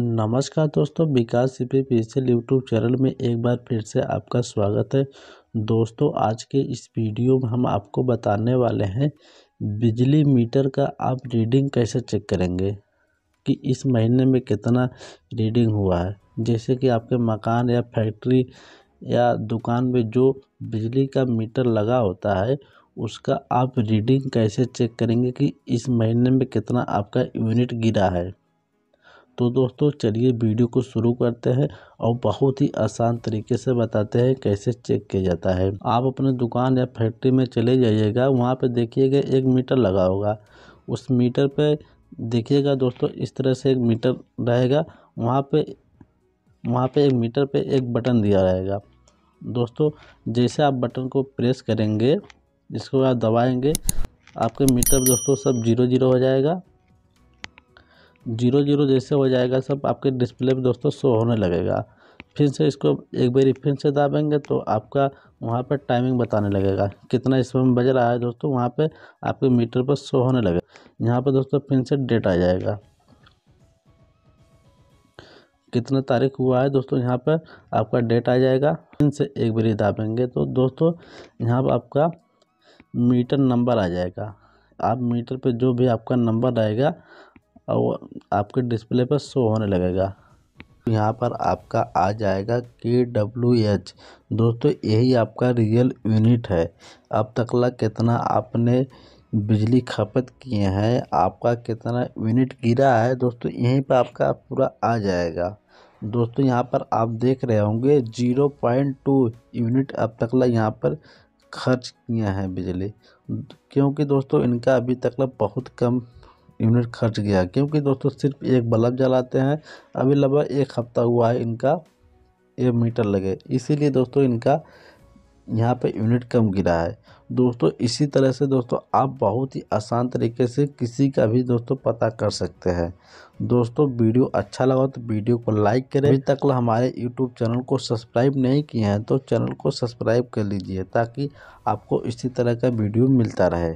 नमस्कार दोस्तों Vikas CP L YouTube channel में एक बार फिर से आपका स्वागत है दोस्तों आज के इस वीडियो में हम आपको बताने वाले हैं बिजली मीटर का आप रीडिंग कैसे चेक करेंगे कि इस महीने में कितना रीडिंग हुआ है जैसे कि आपके मकान या फैक्ट्री या दुकान में जो बिजली का मीटर लगा होता है उसका आप रीडिंग कैसे चेक करेंगे कि इस महीने में कितना आपका यूनिट गिरा है तो दोस्तों चलिए वीडियो को शुरू करते हैं और बहुत ही आसान तरीके से बताते हैं कैसे चेक किया जाता है आप अपने दुकान या फैक्ट्री में चले जाइएगा वहाँ पर देखिएगा एक मीटर लगा होगा उस मीटर पर देखिएगा दोस्तों इस तरह से एक मीटर रहेगा वहाँ पे वहाँ पे एक मीटर पे एक बटन दिया रहेगा दोस्तों जैसे आप बटन को प्रेस करेंगे इसको आप दबाएंगे आपके मीटर दोस्तों सब जीरो जीरो हो जाएगा जीरो जीरो जैसे हो जाएगा सब आपके डिस्प्ले में दोस्तों शो होने लगेगा फिर से इसको एक बार फिर से दाबेंगे तो आपका वहाँ पर टाइमिंग बताने लगेगा कितना इसमें बज रहा है दोस्तों वहाँ पे आपके मीटर पर शो होने लगेगा यहाँ पर दोस्तों फिर से डेट आ जाएगा कितना तारीख हुआ है दोस्तों यहाँ पर आपका डेट आ जाएगा फिर से एक बार दाबेंगे तो दोस्तों यहाँ पर आपका मीटर नंबर आ जाएगा आप मीटर पे जो भी आपका नंबर रहेगा और आपके डिस्प्ले पर शो होने लगेगा यहाँ पर आपका आ जाएगा के डब्ल्यू एच दोस्तों यही आपका रियल यूनिट है अब तकला कितना आपने बिजली खपत किए हैं आपका कितना यूनिट गिरा है दोस्तों यहीं पर आपका पूरा आ जाएगा दोस्तों यहाँ पर आप देख रहे होंगे जीरो पॉइंट टू यूनिट अब तकला यहाँ पर खर्च किए हैं बिजली क्योंकि दोस्तों इनका अभी तकला बहुत कम यूनिट खर्च गया क्योंकि दोस्तों सिर्फ एक बल्ब जलाते हैं अभी लगभग एक हफ्ता हुआ है इनका ये मीटर लगे इसीलिए दोस्तों इनका यहाँ पे यूनिट कम गिरा है दोस्तों इसी तरह से दोस्तों आप बहुत ही आसान तरीके से किसी का भी दोस्तों पता कर सकते हैं दोस्तों वीडियो अच्छा लगा तो वीडियो को लाइक करें अभी तक हमारे यूट्यूब चैनल को सब्सक्राइब नहीं किए हैं तो चैनल को सब्सक्राइब कर लीजिए ताकि आपको इसी तरह का वीडियो मिलता रहे